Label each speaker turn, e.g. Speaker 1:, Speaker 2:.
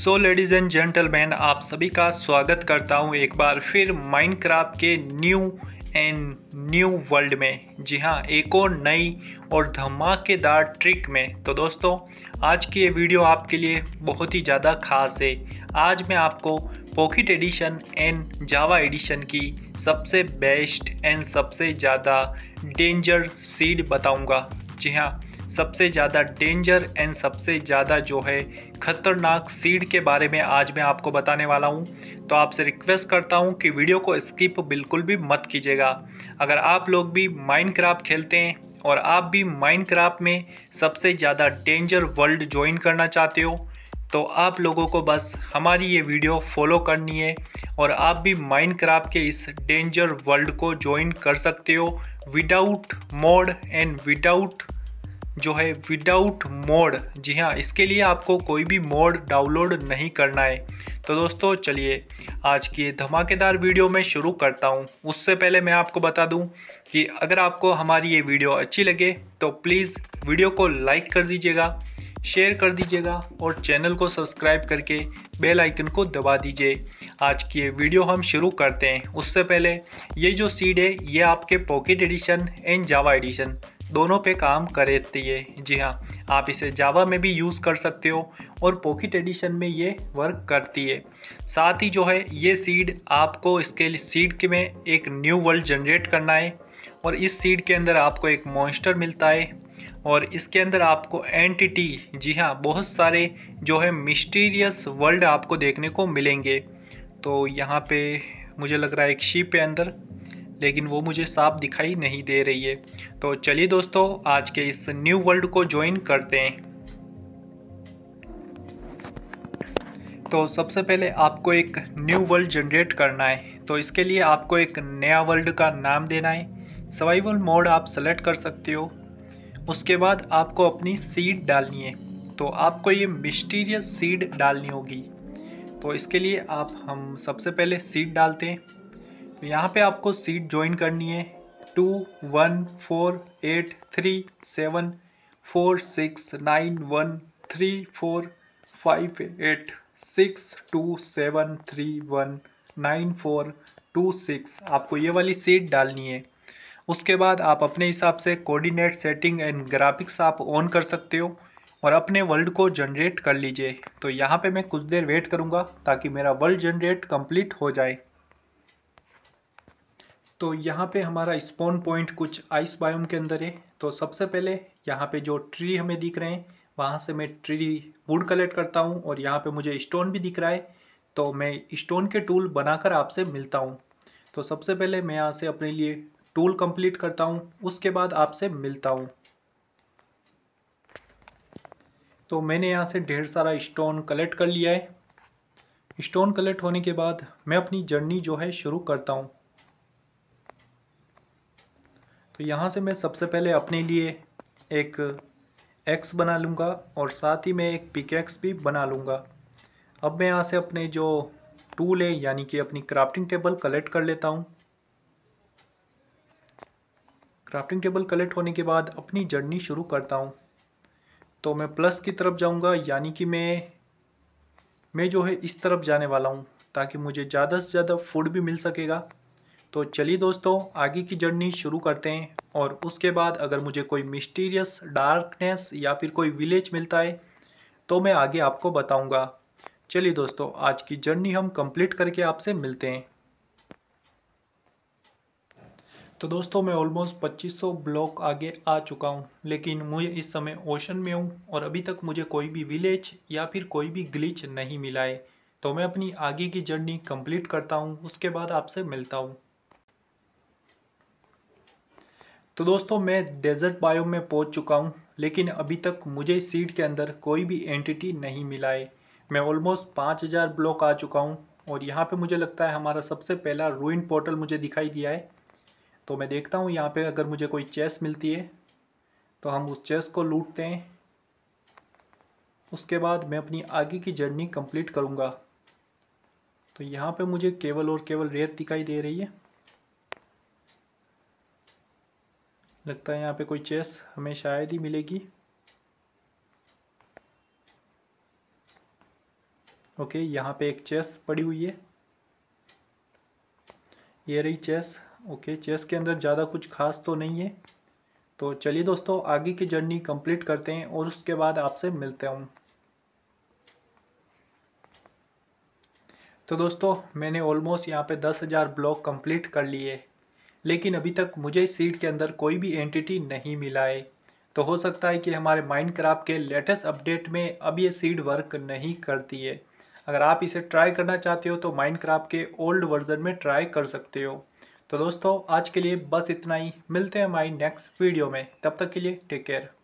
Speaker 1: so ladies and gentleman आप सभी का स्वागत करता हूँ एक बार फिर माइनक्राफ्ट के न्यू एंड न्यू वर्ल्ड में जी हाँ एक और नई और धमाकेदार ट्रिक में तो दोस्तों आज की ये वीडियो आपके लिए बहुत ही ज़्यादा खास है आज मैं आपको pocket edition and Java edition की सबसे बेस्ट एंड सबसे ज़्यादा डेंजर सीड बताऊँगा जी हाँ सबसे ज़्यादा डेंजर एंड सबसे ज़्यादा जो है खतरनाक सीड के बारे में आज मैं आपको बताने वाला हूँ तो आपसे रिक्वेस्ट करता हूँ कि वीडियो को स्किप बिल्कुल भी मत कीजिएगा अगर आप लोग भी माइंड खेलते हैं और आप भी माइंड में सबसे ज़्यादा डेंजर वर्ल्ड ज्वाइन करना चाहते हो तो आप लोगों को बस हमारी ये वीडियो फॉलो करनी है और आप भी माइंड के इस डेंजर वर्ल्ड को ज्वाइन कर सकते हो विदाउट मोड एंड विदाउट जो है विदाउट मोड जी हाँ इसके लिए आपको कोई भी मोड डाउनलोड नहीं करना है तो दोस्तों चलिए आज की धमाकेदार वीडियो में शुरू करता हूँ उससे पहले मैं आपको बता दूँ कि अगर आपको हमारी ये वीडियो अच्छी लगे तो प्लीज़ वीडियो को लाइक कर दीजिएगा शेयर कर दीजिएगा और चैनल को सब्सक्राइब करके बेल आइकन को दबा दीजिए आज की ये वीडियो हम शुरू करते हैं उससे पहले ये जो सीड है ये आपके pocket edition and Java edition दोनों पे काम करती है जी हाँ आप इसे जावा में भी यूज़ कर सकते हो और पॉकेट एडिशन में ये वर्क करती है साथ ही जो है ये सीड आपको इसके सीड के में एक न्यू वर्ल्ड जनरेट करना है और इस सीड के अंदर आपको एक मॉन्स्टर मिलता है और इसके अंदर आपको एंटिटी जी हाँ बहुत सारे जो है मिस्टीरियस वर्ल्ड आपको देखने को मिलेंगे तो यहाँ पे मुझे लग रहा है एक शीप के अंदर लेकिन वो मुझे साफ दिखाई नहीं दे रही है तो चलिए दोस्तों आज के इस न्यू वर्ल्ड को ज्वाइन करते हैं तो सबसे पहले आपको एक न्यू वर्ल्ड जनरेट करना है तो इसके लिए आपको एक नया वर्ल्ड का नाम देना है सर्वाइवल मोड आप सेलेक्ट कर सकते हो उसके बाद आपको अपनी सीड डालनी है तो आपको ये मिस्टीरियस सीड डालनी होगी तो इसके लिए आप हम सबसे पहले सीड डालते हैं तो यहाँ पे आपको सीट ज्वाइन करनी है two one four eight three seven four six nine one three four five eight six two seven three one nine four two six आपको ये वाली सीट डालनी है उसके बाद आप अपने हिसाब से कोऑर्डिनेट सेटिंग एंड ग्राफिक्स आप ऑन कर सकते हो और अपने वर्ल्ड को जनरेट कर लीजिए तो यहाँ पे मैं कुछ देर वेट करूँगा ताकि मेरा वर्ल्ड जनरेट कंप्लीट हो जाए तो यहाँ पे हमारा स्पॉन पॉइंट कुछ आइस बायोम के अंदर है तो सबसे पहले यहाँ पे जो ट्री हमें दिख रहे हैं वहाँ से मैं ट्री वुड कलेक्ट करता हूँ और यहाँ पे मुझे स्टोन भी दिख रहा है तो मैं स्टोन के टूल बनाकर आपसे मिलता हूँ तो सबसे पहले मैं यहाँ से अपने लिए टूल कंप्लीट करता हूँ उसके बाद आपसे मिलता हूँ तो मैंने यहाँ से ढेर सारा स्टोन कलेक्ट कर लिया है स्टोन कलेक्ट होने के बाद मैं अपनी जर्नी जो है शुरू करता हूँ तो यहाँ से मैं सबसे पहले अपने लिए एक एक्स बना लूँगा और साथ ही मैं एक पिक एक्स भी बना लूँगा अब मैं यहाँ से अपने जो टूल है यानी कि अपनी क्राफ्टिंग टेबल कलेक्ट कर लेता हूँ क्राफ्टिंग टेबल कलेक्ट होने के बाद अपनी जर्नी शुरू करता हूँ तो मैं प्लस की तरफ जाऊँगा यानी कि मैं मैं जो है इस तरफ जाने वाला हूँ ताकि मुझे ज़्यादा से ज़्यादा फूड भी मिल सकेगा तो चलिए दोस्तों आगे की जर्नी शुरू करते हैं और उसके बाद अगर मुझे कोई मिस्टीरियस डार्कनेस या फिर कोई विलेज मिलता है तो मैं आगे आपको बताऊंगा चलिए दोस्तों आज की जर्नी हम कंप्लीट करके आपसे मिलते हैं तो दोस्तों मैं ऑलमोस्ट 2500 ब्लॉक आगे आ चुका हूँ लेकिन मुझे इस समय ओशन में हूँ और अभी तक मुझे कोई भी विलेज या फिर कोई भी ग्लिच नहीं मिला है तो मैं अपनी आगे की जर्नी कंप्लीट करता हूँ उसके बाद आपसे मिलता हूँ तो दोस्तों मैं डेजर्ट बायो में पहुंच चुका हूं लेकिन अभी तक मुझे इस सीट के अंदर कोई भी एंटिटी नहीं मिला है मैं ऑलमोस्ट पाँच हज़ार ब्लॉक आ चुका हूँ और यहाँ पे मुझे लगता है हमारा सबसे पहला रूइन पोर्टल मुझे दिखाई दिया है तो मैं देखता हूँ यहाँ पे अगर मुझे कोई चेस मिलती है तो हम उस चेस को लूटते हैं उसके बाद मैं अपनी आगे की जर्नी कम्प्लीट करूँगा तो यहाँ पर मुझे केवल और केवल रेत दिखाई दे रही है लगता है यहाँ पे कोई चेस हमें शायद ही मिलेगी ओके यहाँ पे एक चेस पड़ी हुई है ये रही चेस ओके चेस के अंदर ज़्यादा कुछ खास तो नहीं है तो चलिए दोस्तों आगे की जर्नी कंप्लीट करते हैं और उसके बाद आपसे मिलते हूँ तो दोस्तों मैंने ऑलमोस्ट यहाँ पे दस हज़ार ब्लॉक कंप्लीट कर लिए लेकिन अभी तक मुझे इस सीट के अंदर कोई भी एंटिटी नहीं मिला है तो हो सकता है कि हमारे माइंड क्राफ्ट के लेटेस्ट अपडेट में अब ये सीड वर्क नहीं करती है अगर आप इसे ट्राई करना चाहते हो तो माइंड क्राफ्ट के ओल्ड वर्जन में ट्राई कर सकते हो तो दोस्तों आज के लिए बस इतना ही मिलते हैं हमारी नेक्स्ट वीडियो में तब तक के लिए टेक केयर